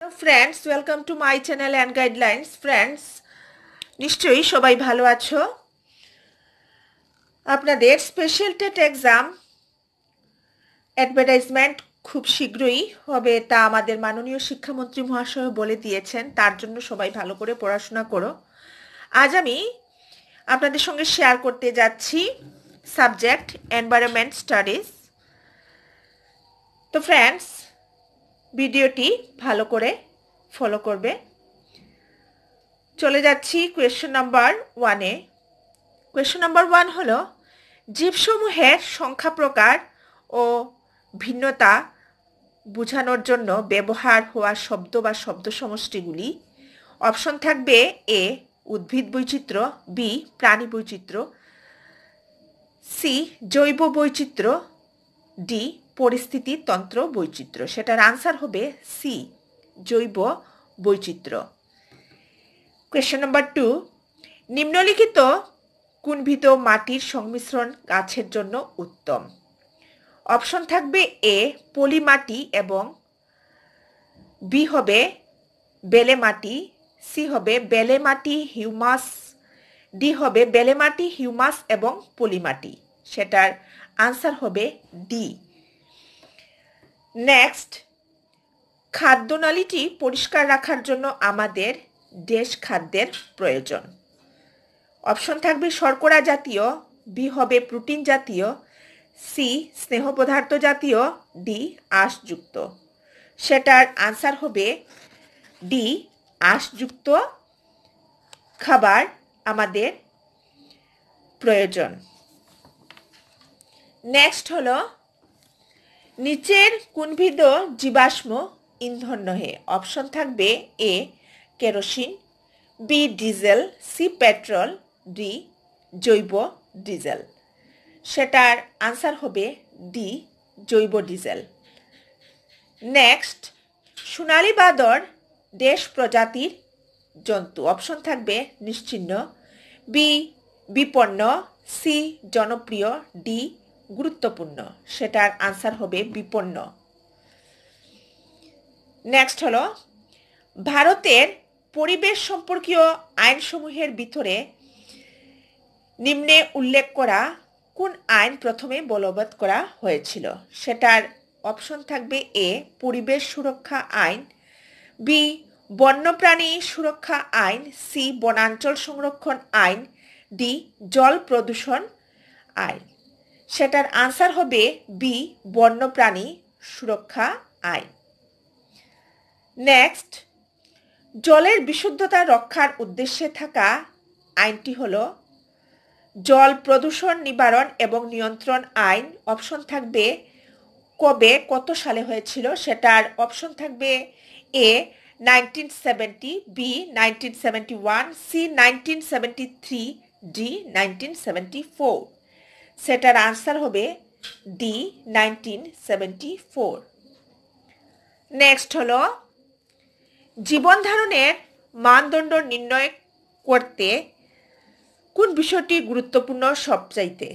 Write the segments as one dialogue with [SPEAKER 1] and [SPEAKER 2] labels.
[SPEAKER 1] hello friends welcome to my channel and guidelines friends নিশ্চয়ই সবাই ভালো আছো আপনাদের স্পেশাল টেট এক্সাম অ্যাডভার্টাইজমেন্ট খুব শীঘ্রই হবে তা আমাদের মাননীয় শিক্ষামন্ত্রী মহাশয় বলে দিয়েছেন তার জন্য সবাই ভালো করে পড়াশোনা করো আজ আমি আপনাদের সঙ্গে শেয়ার করতে যাচ্ছি সাবজেক্ট এনভায়রনমেন্ট স্টাডিজ তো ফ্রেন্ডস ভিডিওটি ভালো করে ফলো করবে চলে যাচ্ছি কোয়েশ্চন নাম্বার ওয়ানে কোয়েশ্চন নাম্বার ওয়ান হল জীবসমূহের সংখ্যা প্রকার ও ভিন্নতা বোঝানোর জন্য ব্যবহার হওয়া শব্দ বা শব্দ সমষ্টিগুলি অপশন থাকবে এ উদ্ভিদ বৈচিত্র্য বি প্রাণী বৈচিত্র্য সি জৈব বৈচিত্র্য ডি পরিস্থিতি তন্ত্র বৈচিত্র্য সেটার আনসার হবে সি জৈব বৈচিত্র্য কোয়েশ্চেন নাম্বার টু নিম্নলিখিত কুণ্ভিত মাটির সংমিশ্রণ গাছের জন্য উত্তম অপশন থাকবে এ পলি মাটি এবং বি হবে বেলে মাটি সি হবে বেলে মাটি হিউমাস ডি হবে বেলে মাটি হিউমাস এবং পলি মাটি সেটার আনসার হবে ডি নেক্সট খাদ্যনালীটি পরিষ্কার রাখার জন্য আমাদের দেশ খাদ্যের প্রয়োজন অপশন থাকবে শর্করা জাতীয় বি হবে প্রোটিন জাতীয় সি স্নেহ পদার্থ জাতীয় ডি আঁশযুক্ত সেটার আনসার হবে ডি আঁশযুক্ত খাবার আমাদের প্রয়োজন নেক্সট হলো নিচের কোনভিদ জীবাশ্ম ইন্ধন নহে অপশন থাকবে A kerosene B diesel C petrol D জৈব ডিজেল সেটার আনসার হবে ডি জৈব ডিজেল নেক্সট সোনালি বাদর দেশ প্রজাতির জন্তু অপশন থাকবে নিশ্চিহ্ন বি বিপন্ন সি জনপ্রিয় ডি গুরুত্বপূর্ণ সেটার আনসার হবে বিপন্ন নেক্সট হলো ভারতের পরিবেশ সম্পর্কীয় আইনসমূহের ভিতরে নিম্নে উল্লেখ করা কোন আইন প্রথমে বলবৎ করা হয়েছিল সেটার অপশন থাকবে এ পরিবেশ সুরক্ষা আইন বি বন্যপ্রাণী সুরক্ষা আইন সি বনাঞ্চল সংরক্ষণ আইন ডি জল প্রদূষণ আইন সেটার আনসার হবে বি বন্যপ্রাণী সুরক্ষা আইন নেক্সট জলের বিশুদ্ধতা রক্ষার উদ্দেশ্যে থাকা আইনটি হল জল প্রদূষণ নিবারণ এবং নিয়ন্ত্রণ আইন অপশন থাকবে কবে কত সালে হয়েছিল সেটার অপশন থাকবে A nineteen seventy B nineteen seventy one C nineteen seventy three D nineteen seventy four সেটার আনসার হবে ডি নাইনটিন ফোর নেক্সট হল জীবন ধারণের মানদণ্ড নির্ণয় করতে কোন বিষয়টি গুরুত্বপূর্ণ সবচাইতে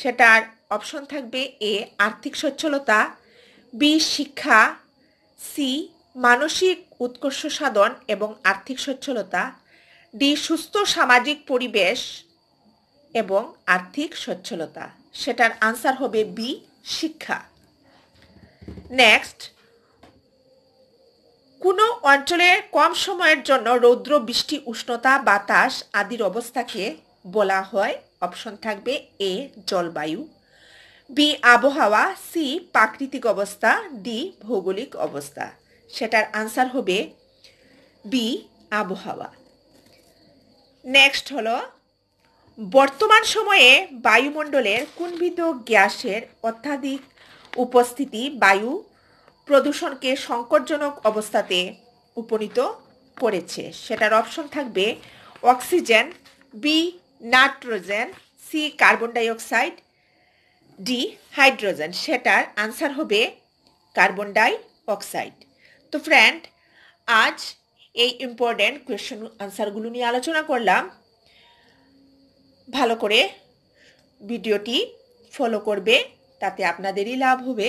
[SPEAKER 1] সেটার অপশন থাকবে এ আর্থিক সচ্ছলতা বি শিক্ষা সি মানসিক উৎকর্ষ সাধন এবং আর্থিক সচ্ছলতা ডি সুস্থ সামাজিক পরিবেশ এবং আর্থিক সচ্ছলতা সেটার আনসার হবে বি শিক্ষা নেক্সট কোনো অঞ্চলে কম সময়ের জন্য রৌদ্র বৃষ্টি উষ্ণতা বাতাস আদির অবস্থাকে বলা হয় অপশন থাকবে এ জলবায়ু বি আবহাওয়া সি প্রাকৃতিক অবস্থা ডি ভৌগোলিক অবস্থা সেটার আনসার হবে বি আবহাওয়া নেক্সট হলো বর্তমান সময়ে বায়ুমণ্ডলের কুণ্ভিত গ্যাসের অত্যাধিক উপস্থিতি বায়ু প্রদূষণকে সংকটজনক অবস্থাতে উপনীত করেছে সেটার অপশন থাকবে oxygen B nitrogen C carbon dioxide D hydrogen সেটার আনসার হবে কার্বন ডাই অক্সাইড তো ফ্রেন্ড আজ এই ইম্পর্ট্যান্ট কোয়েশ্চেন আনসারগুলো নিয়ে আলোচনা করলাম ভালো করে ভিডিওটি ফলো করবে তাতে আপনাদেরই লাভ হবে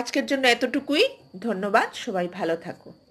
[SPEAKER 1] আজকের জন্য এতটুকুই ধন্যবাদ সবাই ভালো থাকুক